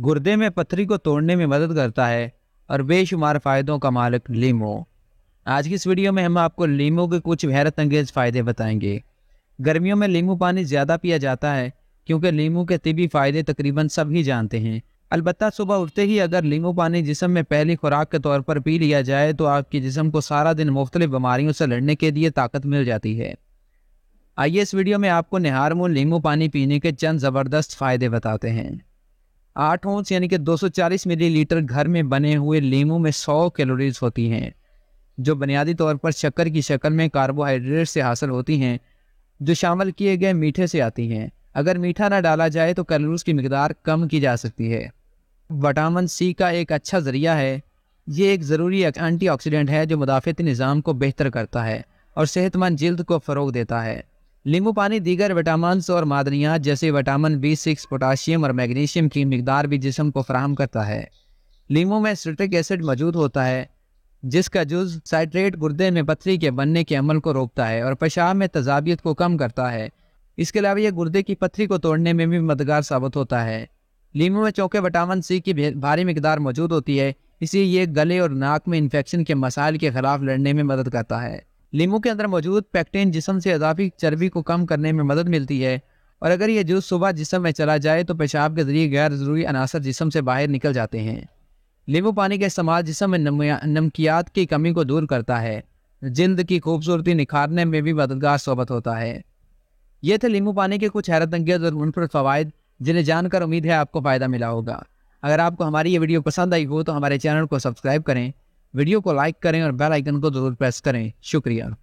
गुर्दे में पथरी को तोड़ने में मदद करता है और बेशुमार फ़ायदों का मालिक लीमू आज की इस वीडियो में हम आपको लीम के कुछ हैरत अंगेज़ फ़ायदे बताएंगे गर्मियों में लीमू पानी ज़्यादा पिया जाता है क्योंकि लीमू के तिबी फ़ायदे तकरीबन सभी जानते हैं अलबत् सुबह उठते ही अगर लीमू पानी जिसम में पहली खुराक के तौर पर पी लिया जाए तो आपके जिसम को सारा दिन मुख्तलि बीमारियों से लड़ने के लिए ताकत मिल जाती है आइए इस वीडियो में आपको निहारमून लीमू पानी पीने के चंद ज़बरदस्त फ़ायदे बताते हैं आठ ओंस यानी कि 240 मिलीलीटर घर में बने हुए लीमू में 100 कैलोरीज होती हैं जो बुनियादी तौर पर शक्कर की शक्ल में कार्बोहाइड्रेट से हासिल होती हैं जो शामिल किए गए मीठे से आती हैं अगर मीठा ना डाला जाए तो कैलोरीज की मकदार कम की जा सकती है विटामिन सी का एक अच्छा ज़रिया है ये एक ज़रूरी एंटीऑक्सीडेंट है जो मुदाफ़ती निज़ाम को बेहतर करता है और सेहतमंद जल्द को फ़रोग देता है नींबू पानी दीगर विटामिन और मादनियात जैसे विटामिन बी सिक्स पोटाशियम और मैग्नीशियम की मकदार भी जिसम को फ्राहम करता है नींबू में सिट्रिक एसिड मौजूद होता है जिसका जुज साइट्रेट गुर्दे में पथरी के बनने के अमल को रोकता है और पेशाब में तजाबियत को कम करता है इसके अलावा यह गुर्दे की पथरी को तोड़ने में भी मददगार साबित होता है लीमू में चौके विटामिन सी की भारी मकदार मौजूद होती है इसलिए ये गले और नाक में इन्फेक्शन के मसाइल के खिलाफ लड़ने में मदद करता है लीमू के अंदर मौजूद पैक्टेन जिसम से अजाफी चर्बी को कम करने में मदद मिलती है और अगर यह जूस सुबह जिसम में चला जाए तो पेशाब के ज़रिए गैर ज़रूरी अनासर जिसम से बाहर निकल जाते हैं नींबू पानी का इस्तेमाल जिसम में नमकियात की कमी को दूर करता है जिंद की खूबसूरती निखारने में भी मददगार सोबत होता है ये थे लीमू पानी के कुछ हैरत अंगेज और मुनफरद फ़वाद जिन्हें जानकर उम्मीद है आपको फ़ायदा मिला होगा अगर आपको हमारी ये वीडियो पसंद आई हो तो हमारे चैनल को सब्सक्राइब करें वीडियो को लाइक करें और बेल आइकन को जरूर प्रेस करें शुक्रिया